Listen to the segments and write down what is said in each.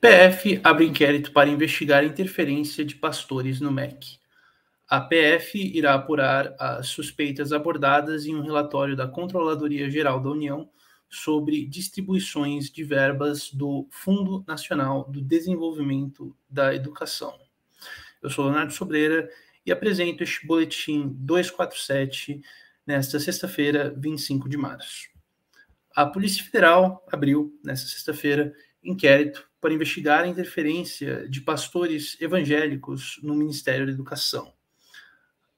PF abre inquérito para investigar interferência de pastores no MEC. A PF irá apurar as suspeitas abordadas em um relatório da Controladoria Geral da União sobre distribuições de verbas do Fundo Nacional do Desenvolvimento da Educação. Eu sou Leonardo Sobreira e apresento este boletim 247 nesta sexta-feira, 25 de março. A Polícia Federal abriu, nesta sexta-feira, inquérito para investigar a interferência de pastores evangélicos no Ministério da Educação.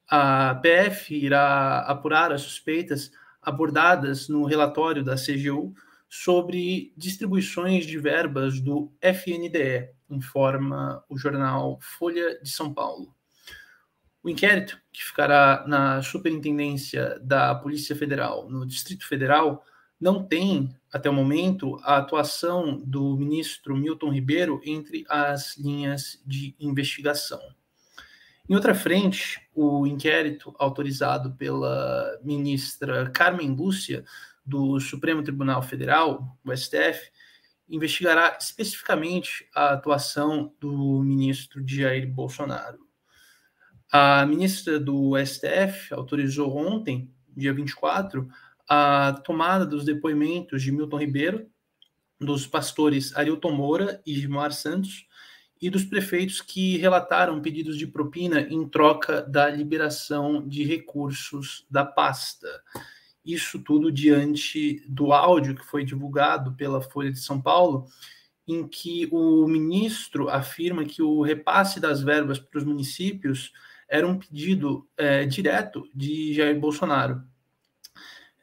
A PF irá apurar as suspeitas abordadas no relatório da CGU sobre distribuições de verbas do FNDE, informa o jornal Folha de São Paulo. O inquérito, que ficará na Superintendência da Polícia Federal no Distrito Federal, não tem, até o momento, a atuação do ministro Milton Ribeiro entre as linhas de investigação. Em outra frente, o inquérito autorizado pela ministra Carmen Lúcia, do Supremo Tribunal Federal, o STF, investigará especificamente a atuação do ministro Jair Bolsonaro. A ministra do STF autorizou ontem, dia 24, a tomada dos depoimentos de Milton Ribeiro, dos pastores Arilton Moura e Gilmar Santos, e dos prefeitos que relataram pedidos de propina em troca da liberação de recursos da pasta. Isso tudo diante do áudio que foi divulgado pela Folha de São Paulo, em que o ministro afirma que o repasse das verbas para os municípios era um pedido é, direto de Jair Bolsonaro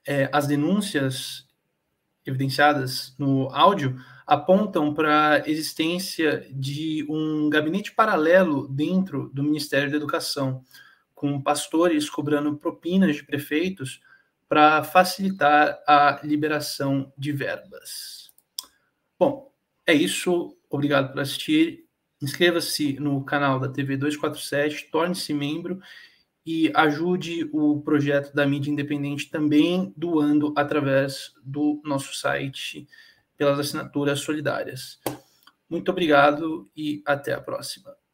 é, as denúncias evidenciadas no áudio apontam para a existência de um gabinete paralelo dentro do Ministério da Educação, com pastores cobrando propinas de prefeitos para facilitar a liberação de verbas. Bom, é isso. Obrigado por assistir. Inscreva-se no canal da TV 247, torne-se membro e ajude o projeto da mídia independente também doando através do nosso site pelas assinaturas solidárias. Muito obrigado e até a próxima.